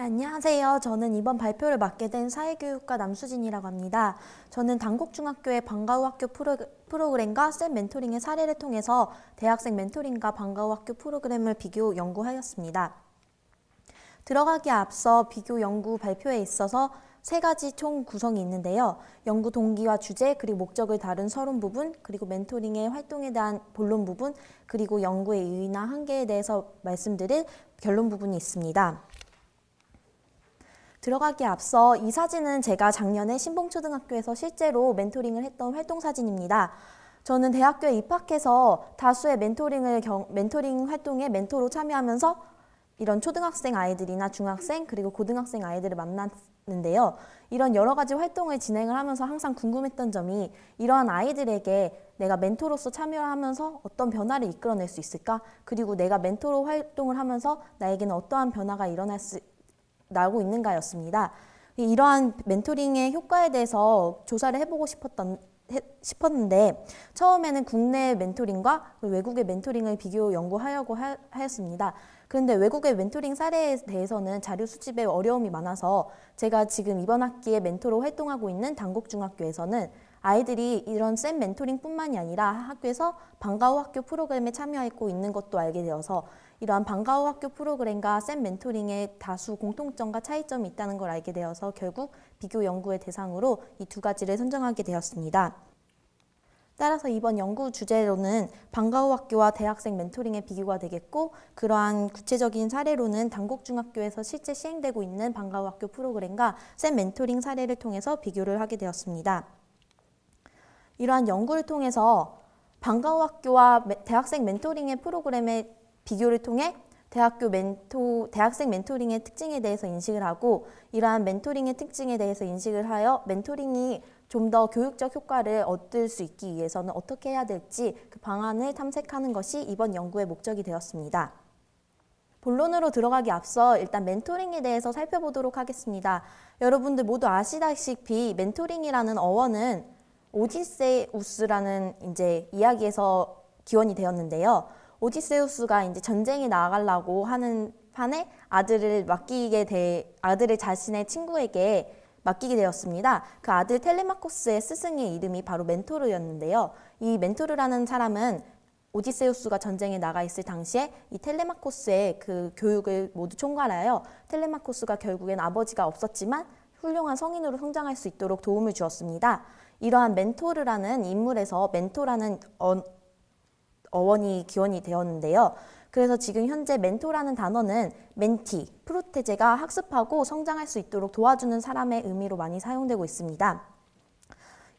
네, 안녕하세요. 저는 이번 발표를 맡게 된 사회교육과 남수진이라고 합니다. 저는 단국중학교의 방과후 학교 프로그램과 쌤 멘토링의 사례를 통해서 대학생 멘토링과 방과후 학교 프로그램을 비교 연구하였습니다. 들어가기 앞서 비교 연구 발표에 있어서 세 가지 총 구성이 있는데요. 연구 동기와 주제, 그리고 목적을 다룬 서론 부분, 그리고 멘토링의 활동에 대한 본론 부분, 그리고 연구의 의의나 한계에 대해서 말씀드릴 결론 부분이 있습니다. 들어가기에 앞서 이 사진은 제가 작년에 신봉초등학교에서 실제로 멘토링을 했던 활동 사진입니다. 저는 대학교에 입학해서 다수의 멘토링을 경, 멘토링 활동에 멘토로 참여하면서 이런 초등학생 아이들이나 중학생 그리고 고등학생 아이들을 만났는데요. 이런 여러 가지 활동을 진행을 하면서 항상 궁금했던 점이 이러한 아이들에게 내가 멘토로서 참여를 하면서 어떤 변화를 이끌어낼 수 있을까? 그리고 내가 멘토로 활동을 하면서 나에게는 어떠한 변화가 일어날 수 나오고 있는가였습니다. 이러한 멘토링의 효과에 대해서 조사를 해보고 싶었던, 싶었는데 처음에는 국내 멘토링과 외국의 멘토링을 비교 연구하려고 하였습니다. 그런데 외국의 멘토링 사례에 대해서는 자료 수집에 어려움이 많아서 제가 지금 이번 학기에 멘토로 활동하고 있는 단국중학교에서는 아이들이 이런 센 멘토링뿐만이 아니라 학교에서 방과후 학교 프로그램에 참여하고 있는 것도 알게 되어서 이러한 방과후 학교 프로그램과 쌤 멘토링의 다수 공통점과 차이점이 있다는 걸 알게 되어서 결국 비교 연구의 대상으로 이 두 가지를 선정하게 되었습니다. 따라서 이번 연구 주제로는 방과후 학교와 대학생 멘토링의 비교가 되겠고 그러한 구체적인 사례로는 단곡중학교에서 실제 시행되고 있는 방과후 학교 프로그램과 쌤 멘토링 사례를 통해서 비교를 하게 되었습니다. 이러한 연구를 통해서 방과후 학교와 대학생 멘토링의 프로그램의 비교를 통해 대학교 멘토, 대학생 멘토링의 특징에 대해서 인식을 하고 이러한 멘토링의 특징에 대해서 인식을 하여 멘토링이 좀 더 교육적 효과를 얻을 수 있기 위해서는 어떻게 해야 될지 그 방안을 탐색하는 것이 이번 연구의 목적이 되었습니다. 본론으로 들어가기 앞서 일단 멘토링에 대해서 살펴보도록 하겠습니다. 여러분들 모두 아시다시피 멘토링이라는 어원은 오디세우스라는 이제 이야기에서 기원이 되었는데요. 오디세우스가 이제 전쟁에 나가려고 하는 판에 아들을 맡기게 돼 아들을 자신의 친구에게 맡기게 되었습니다. 그 아들 텔레마코스의 스승의 이름이 바로 멘토르였는데요. 이 멘토르라는 사람은 오디세우스가 전쟁에 나가 있을 당시에 이 텔레마코스의 그 교육을 모두 총괄하여 텔레마코스가 결국엔 아버지가 없었지만 훌륭한 성인으로 성장할 수 있도록 도움을 주었습니다. 이러한 멘토르라는 인물에서 멘토라는 어원이 기원이 되었는데요. 그래서 지금 현재 멘토라는 단어는 멘티, 프로테제가 학습하고 성장할 수 있도록 도와주는 사람의 의미로 많이 사용되고 있습니다.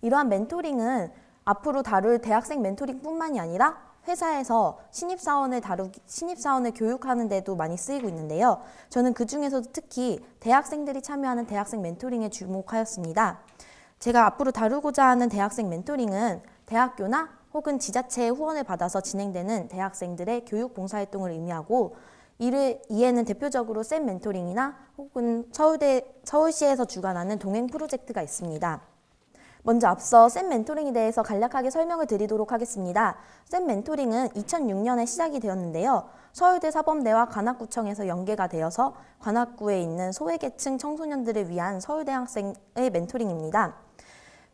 이러한 멘토링은 앞으로 다룰 대학생 멘토링뿐만이 아니라 회사에서 신입사원을 다루 신입사원을 교육하는 데도 많이 쓰이고 있는데요. 저는 그 중에서도 특히 대학생들이 참여하는 대학생 멘토링에 주목하였습니다. 제가 앞으로 다루고자 하는 대학생 멘토링은 대학교나 혹은 지자체의 후원을 받아서 진행되는 대학생들의 교육 봉사활동을 의미하고 이를, 이에는 대표적으로 센 멘토링이나 혹은 서울대, 서울시에서 주관하는 동행 프로젝트가 있습니다. 먼저 앞서 센 멘토링에 대해서 간략하게 설명을 드리도록 하겠습니다. 센 멘토링은 2006년에 시작이 되었는데요. 서울대 사범대와 관악구청에서 연계가 되어서 관악구에 있는 소외계층 청소년들을 위한 서울대학생의 멘토링입니다.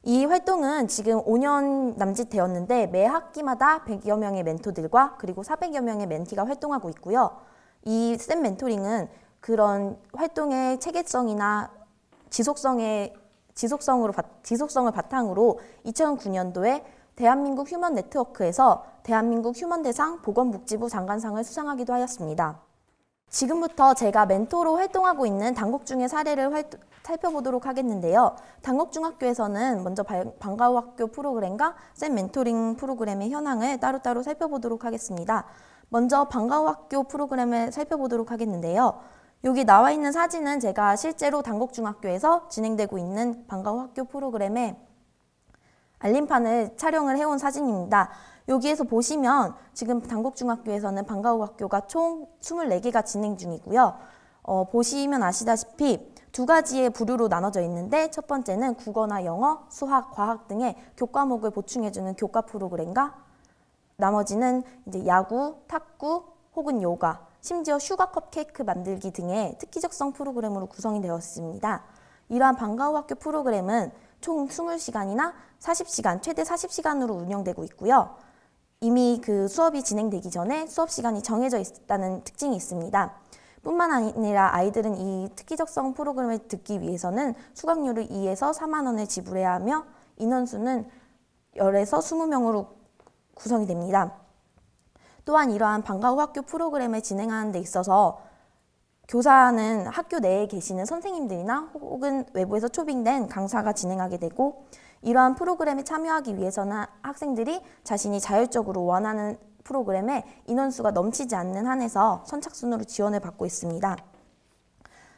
이 활동은 지금 5년 남짓 되었는데 매 학기마다 100여 명의 멘토들과 그리고 400여 명의 멘티가 활동하고 있고요. 이쌤 멘토링은 그런 활동의 체계성이나 지속성의 지속성으로 지속성을 바탕으로 2009년도에 대한민국 휴먼 네트워크에서 대한민국 휴먼 대상 보건복지부 장관상을 수상하기도 하였습니다. 지금부터 제가 멘토로 활동하고 있는 단국 중의 사례를 활동, 살펴보도록 하겠는데요. 단국중학교에서는 먼저 방과후 학교 프로그램과 쌤 멘토링 프로그램의 현황을 따로따로 살펴보도록 하겠습니다. 먼저 방과후 학교 프로그램을 살펴보도록 하겠는데요. 여기 나와 있는 사진은 제가 실제로 단국중학교에서 진행되고 있는 방과후 학교 프로그램의 알림판을 촬영을 해온 사진입니다. 여기에서 보시면 지금 단국중학교에서는 방과후학교가 총 24개가 진행 중이고요. 어, 보시면 아시다시피 두 가지의 부류로 나눠져 있는데 첫 번째는 국어나 영어, 수학, 과학 등의 교과목을 보충해주는 교과 프로그램과 나머지는 이제 야구, 탁구 혹은 요가, 심지어 슈가컵 케이크 만들기 등의 특기적성 프로그램으로 구성이 되었습니다. 이러한 방과후 학교 프로그램은 총 20시간이나 40시간, 최대 40시간으로 운영되고 있고요. 이미 그 수업이 진행되기 전에 수업 시간이 정해져 있다는 특징이 있습니다. 뿐만 아니라 아이들은 이 특기적성 프로그램을 듣기 위해서는 수강료를 2에서 4만 원을 지불해야 하며 인원수는 10에서 20명으로 구성이 됩니다. 또한 이러한 방과 후 학교 프로그램을 진행하는 데 있어서 교사는 학교 내에 계시는 선생님들이나 혹은 외부에서 초빙된 강사가 진행하게 되고 이러한 프로그램에 참여하기 위해서는 학생들이 자신이 자율적으로 원하는 프로그램에 인원수가 넘치지 않는 한에서 선착순으로 지원을 받고 있습니다.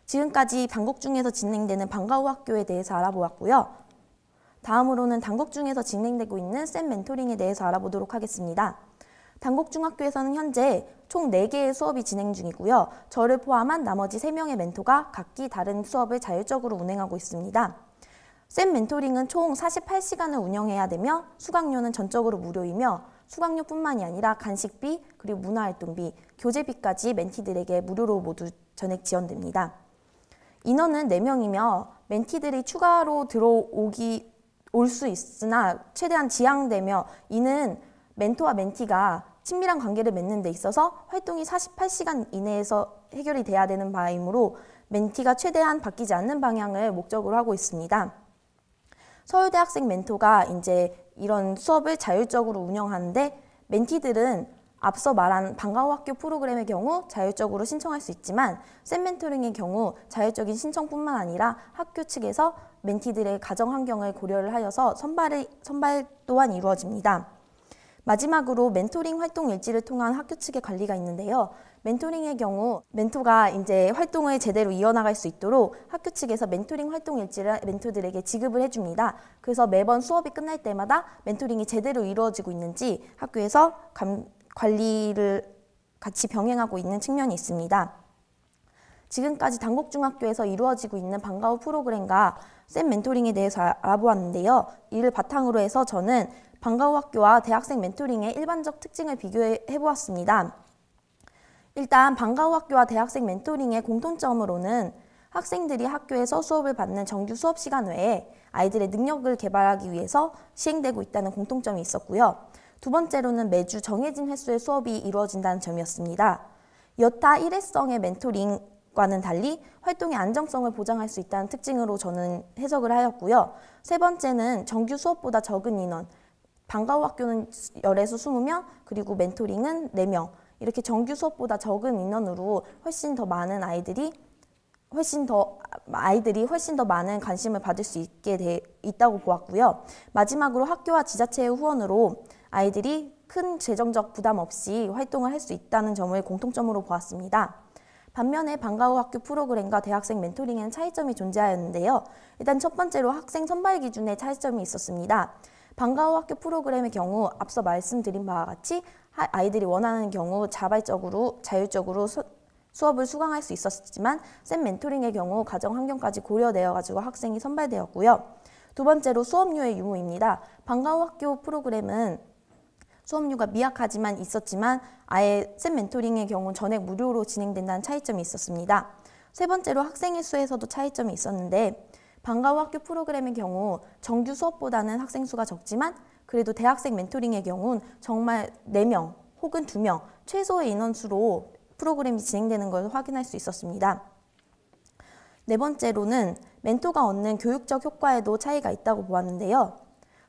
지금까지 방곡 중에서 진행되는 방과후 학교에 대해서 알아보았고요. 다음으로는 단곡 중에서 진행되고 있는 쌤 멘토링에 대해서 알아보도록 하겠습니다. 단곡중학교에서는 현재 총 4개의 수업이 진행 중이고요. 저를 포함한 나머지 3명의 멘토가 각기 다른 수업을 자율적으로 운행하고 있습니다. 샘 멘토링은 총 48시간을 운영해야 되며 수강료는 전적으로 무료이며 수강료뿐만이 아니라 간식비, 그리고 문화활동비, 교재비까지 멘티들에게 무료로 모두 전액 지원됩니다. 인원은 4명이며 멘티들이 추가로 들어오기 올 수 있으나 최대한 지양되며 이는 멘토와 멘티가 친밀한 관계를 맺는 데 있어서 활동이 48시간 이내에서 해결이 돼야 되는 바이므로 멘티가 최대한 바뀌지 않는 방향을 목적으로 하고 있습니다. 서울대 학생 멘토가 이제 이런 수업을 자율적으로 운영하는데 멘티들은 앞서 말한 방과후 학교 프로그램의 경우 자율적으로 신청할 수 있지만 센 멘토링의 경우 자율적인 신청뿐만 아니라 학교 측에서 멘티들의 가정 환경을 고려를 하여서 선발을, 선발 또한 이루어집니다. 마지막으로 멘토링 활동 일지를 통한 학교 측의 관리가 있는데요. 멘토링의 경우 멘토가 이제 활동을 제대로 이어나갈 수 있도록 학교 측에서 멘토링 활동 일지를 멘토들에게 지급을 해줍니다. 그래서 매번 수업이 끝날 때마다 멘토링이 제대로 이루어지고 있는지 학교에서 감, 관리를 같이 병행하고 있는 측면이 있습니다. 지금까지 단국중학교에서 이루어지고 있는 방과후 프로그램과 쌤 멘토링에 대해서 알아보았는데요. 이를 바탕으로 해서 저는 방과후 학교와 대학생 멘토링의 일반적 특징을 비교해 보았습니다. 일단 방과후 학교와 대학생 멘토링의 공통점으로는 학생들이 학교에서 수업을 받는 정규 수업 시간 외에 아이들의 능력을 개발하기 위해서 시행되고 있다는 공통점이 있었고요. 두 번째로는 매주 정해진 횟수의 수업이 이루어진다는 점이었습니다. 여타 일회성의 멘토링과는 달리 활동의 안정성을 보장할 수 있다는 특징으로 저는 해석을 하였고요. 세 번째는 정규 수업보다 적은 인원, 방과후 학교는 열에서 스무 명 그리고 멘토링은 네명 이렇게 정규 수업보다 적은 인원으로 훨씬 더 많은 아이들이 훨씬 더 아이들이 훨씬 더 많은 관심을 받을 수 있게 돼, 있다고 보았고요. 마지막으로 학교와 지자체의 후원으로 아이들이 큰 재정적 부담 없이 활동을 할 수 있다는 점을 공통점으로 보았습니다. 반면에 방과후 학교 프로그램과 대학생 멘토링에는 차이점이 존재하였는데요. 일단 첫 번째로 학생 선발 기준의 차이점이 있었습니다. 방과후 학교 프로그램의 경우 앞서 말씀드린 바와 같이 아이들이 원하는 경우 자발적으로 자율적으로 수, 수업을 수강할 수 있었지만 쌤 멘토링의 경우 가정 환경까지 고려되어 가지고 학생이 선발되었고요. 두 번째로 수업료의 유무입니다. 방과후 학교 프로그램은 수업료가 미약하지만 있었지만 아예 쌤 멘토링의 경우 전액 무료로 진행된다는 차이점이 있었습니다. 세 번째로 학생의 수에서도 차이점이 있었는데 방과후 학교 프로그램의 경우 정규 수업보다는 학생 수가 적지만 그래도 대학생 멘토링의 경우는 정말 네 명 혹은 두 명 최소의 인원수로 프로그램이 진행되는 것을 확인할 수 있었습니다. 네 번째로는 멘토가 얻는 교육적 효과에도 차이가 있다고 보았는데요.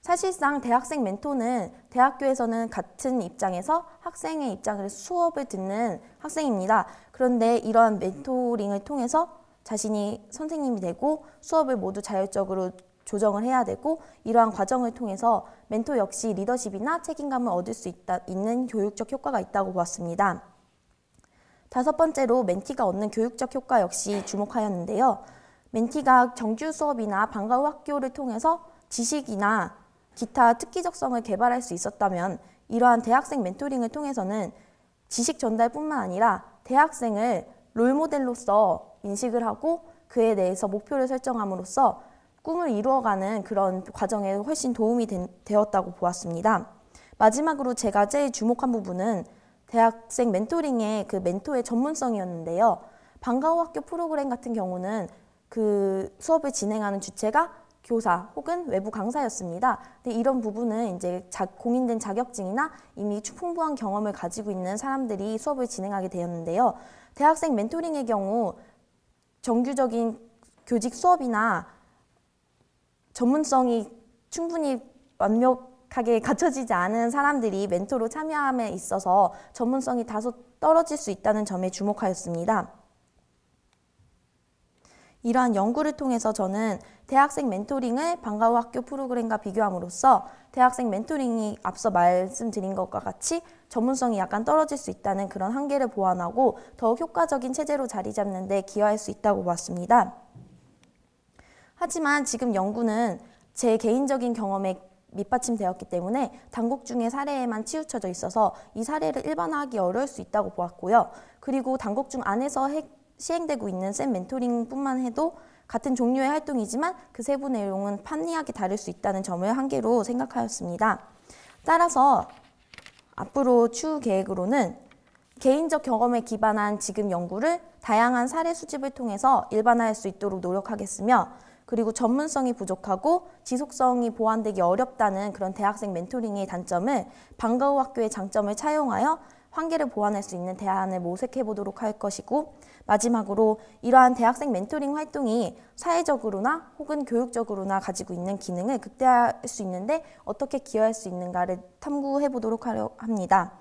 사실상 대학생 멘토는 대학교에서는 같은 입장에서 학생의 입장을 수업을 듣는 학생입니다. 그런데 이러한 멘토링을 통해서 자신이 선생님이 되고 수업을 모두 자율적으로 조정을 해야 되고 이러한 과정을 통해서 멘토 역시 리더십이나 책임감을 얻을 수 있다, 있는 교육적 효과가 있다고 보았습니다. 다섯 번째로 멘티가 얻는 교육적 효과 역시 주목하였는데요. 멘티가 정규 수업이나 방과 후 학교를 통해서 지식이나 기타 특기적성을 개발할 수 있었다면 이러한 대학생 멘토링을 통해서는 지식 전달뿐만 아니라 대학생을 롤모델로서 인식을 하고 그에 대해서 목표를 설정함으로써 꿈을 이루어가는 그런 과정에 훨씬 도움이 된, 되었다고 보았습니다. 마지막으로 제가 제일 주목한 부분은 대학생 멘토링의 그 멘토의 전문성이었는데요. 방과후 학교 프로그램 같은 경우는 그 수업을 진행하는 주체가 교사 혹은 외부 강사였습니다. 근데 이런 부분은 이제 공인된 자격증이나 이미 풍부한 경험을 가지고 있는 사람들이 수업을 진행하게 되었는데요. 대학생 멘토링의 경우 정규적인 교직 수업이나 전문성이 충분히 완벽하게 갖춰지지 않은 사람들이 멘토로 참여함에 있어서 전문성이 다소 떨어질 수 있다는 점에 주목하였습니다. 이러한 연구를 통해서 저는 대학생 멘토링을 방과후 학교 프로그램과 비교함으로써 대학생 멘토링이 앞서 말씀드린 것과 같이 전문성이 약간 떨어질 수 있다는 그런 한계를 보완하고 더욱 효과적인 체제로 자리 잡는 데 기여할 수 있다고 보았습니다. 하지만 지금 연구는 제 개인적인 경험에 밑받침되었기 때문에 당국 중의 사례에만 치우쳐져 있어서 이 사례를 일반화하기 어려울 수 있다고 보았고요. 그리고 당국 중 안에서 시행되고 있는 쌤 멘토링뿐만 해도 같은 종류의 활동이지만 그 세부 내용은 판이하게 다를 수 있다는 점을 한계로 생각하였습니다. 따라서 앞으로 추후 계획으로는 개인적 경험에 기반한 지금 연구를 다양한 사례 수집을 통해서 일반화할 수 있도록 노력하겠으며 그리고 전문성이 부족하고 지속성이 보완되기 어렵다는 그런 대학생 멘토링의 단점을 방과후 학교의 장점을 차용하여 환계를 보완할 수 있는 대안을 모색해 보도록 할 것이고 마지막으로 이러한 대학생 멘토링 활동이 사회적으로나 혹은 교육적으로나 가지고 있는 기능을 극대화할 수 있는데 어떻게 기여할 수 있는가를 탐구해 보도록 하려 합니다.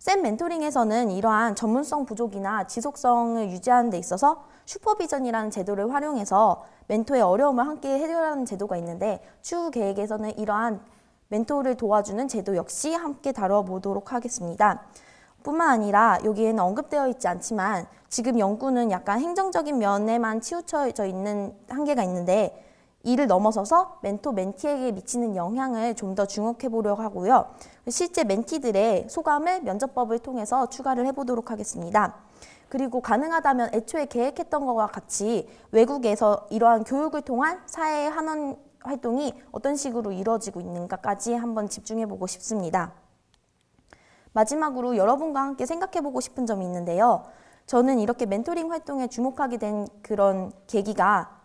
샘 멘토링에서는 이러한 전문성 부족이나 지속성을 유지하는 데 있어서 슈퍼비전이라는 제도를 활용해서 멘토의 어려움을 함께 해결하는 제도가 있는데 추후 계획에서는 이러한 멘토를 도와주는 제도 역시 함께 다뤄보도록 하겠습니다. 뿐만 아니라 여기에는 언급되어 있지 않지만 지금 연구는 약간 행정적인 면에만 치우쳐져 있는 한계가 있는데 이를 넘어서서 멘토 멘티에게 미치는 영향을 좀 더 주목해 보려고 하고요. 실제 멘티들의 소감을 면접법을 통해서 추가를 해보도록 하겠습니다. 그리고 가능하다면 애초에 계획했던 것과 같이 외국에서 이러한 교육을 통한 사회 환원 활동이 어떤 식으로 이루어지고 있는가까지 한번 집중해 보고 싶습니다. 마지막으로 여러분과 함께 생각해 보고 싶은 점이 있는데요. 저는 이렇게 멘토링 활동에 주목하게 된 그런 계기가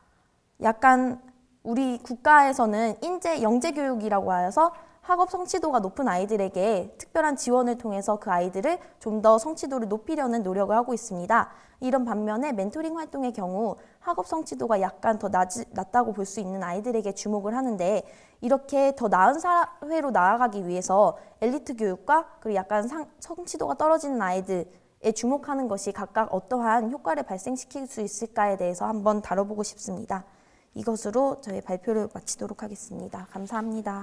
약간 우리 국가에서는 인재 영재 교육이라고 하여서 학업 성취도가 높은 아이들에게 특별한 지원을 통해서 그 아이들을 좀 더 성취도를 높이려는 노력을 하고 있습니다. 이런 반면에 멘토링 활동의 경우 학업 성취도가 약간 더낮 낮다고 볼 수 있는 아이들에게 주목을 하는데 이렇게 더 나은 사회로 나아가기 위해서 엘리트 교육과 그리고 약간 상, 성취도가 떨어지는 아이들 에 주목하는 것이 각각 어떠한 효과를 발생시킬 수 있을까에 대해서 한번 다뤄보고 싶습니다. 이것으로 저희 발표를 마치도록 하겠습니다. 감사합니다.